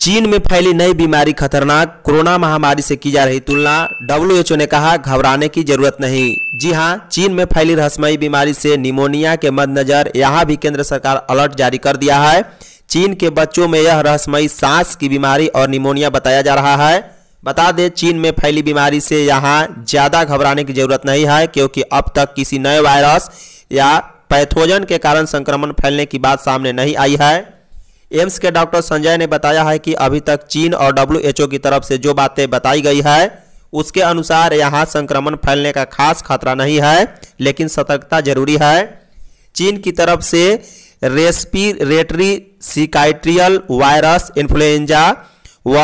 चीन में फैली नई बीमारी खतरनाक कोरोना महामारी से की जा रही तुलना डब्ल्यूएचओ ने कहा घबराने की जरूरत नहीं जी हां चीन में फैली रहस्यमयी बीमारी से निमोनिया के मद्देनजर यहां भी केंद्र सरकार अलर्ट जारी कर दिया है चीन के बच्चों में यह रहस्यमयी सांस की बीमारी और निमोनिया बताया जा रहा है बता दें चीन में फैली बीमारी से यहाँ ज़्यादा घबराने की जरूरत नहीं है क्योंकि अब तक किसी नए वायरस या पैथोजन के कारण संक्रमण फैलने की बात सामने नहीं आई है एम्स के डॉक्टर संजय ने बताया है कि अभी तक चीन और ओ की तरफ से जो बातें बताई गई है उसके अनुसार यहाँ संक्रमण फैलने का खास खतरा नहीं है लेकिन सतर्कता जरूरी है चीन की तरफ से रेस्पिरेटरी सिकाइट्रियल वायरस इन्फ्लुएंजा व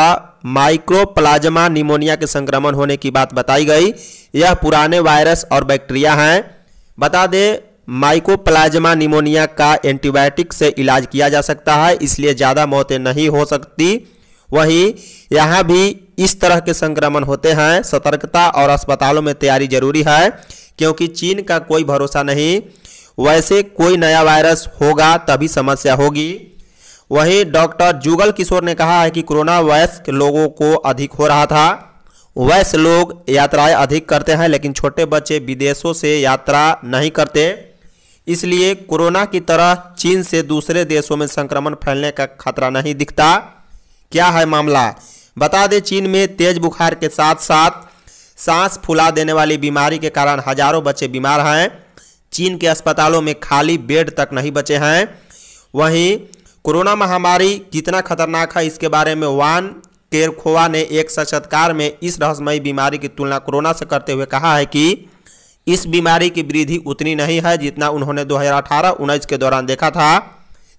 माइक्रोप्लाज्मा निमोनिया के संक्रमण होने की बात बताई गई यह पुराने वायरस और बैक्टीरिया हैं बता दें माइकोप्लाज्मा निमोनिया का एंटीबायोटिक से इलाज किया जा सकता है इसलिए ज़्यादा मौतें नहीं हो सकती वहीं यहाँ भी इस तरह के संक्रमण होते हैं सतर्कता और अस्पतालों में तैयारी जरूरी है क्योंकि चीन का कोई भरोसा नहीं वैसे कोई नया वायरस होगा तभी समस्या होगी वहीं डॉक्टर जुगल किशोर ने कहा है कि कोरोना वयस्क लोगों को अधिक हो रहा था वैसे लोग यात्राएं अधिक करते हैं लेकिन छोटे बच्चे विदेशों से यात्रा नहीं करते इसलिए कोरोना की तरह चीन से दूसरे देशों में संक्रमण फैलने का खतरा नहीं दिखता क्या है मामला बता दें चीन में तेज बुखार के साथ साथ सांस फुला देने वाली बीमारी के कारण हजारों बच्चे बीमार हैं चीन के अस्पतालों में खाली बेड तक नहीं बचे हैं वहीं कोरोना महामारी कितना खतरनाक है इसके बारे में वान केरखोवा ने एक साक्षात्कार में इस रहस्यमयी बीमारी की तुलना कोरोना से करते हुए कहा है कि इस बीमारी की वृद्धि उतनी नहीं है जितना उन्होंने 2018-19 के दौरान देखा था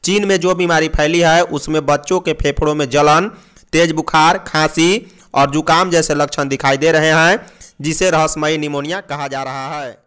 चीन में जो बीमारी फैली है उसमें बच्चों के फेफड़ों में जलन तेज बुखार खांसी और जुकाम जैसे लक्षण दिखाई दे रहे हैं जिसे रहस्यमयी निमोनिया कहा जा रहा है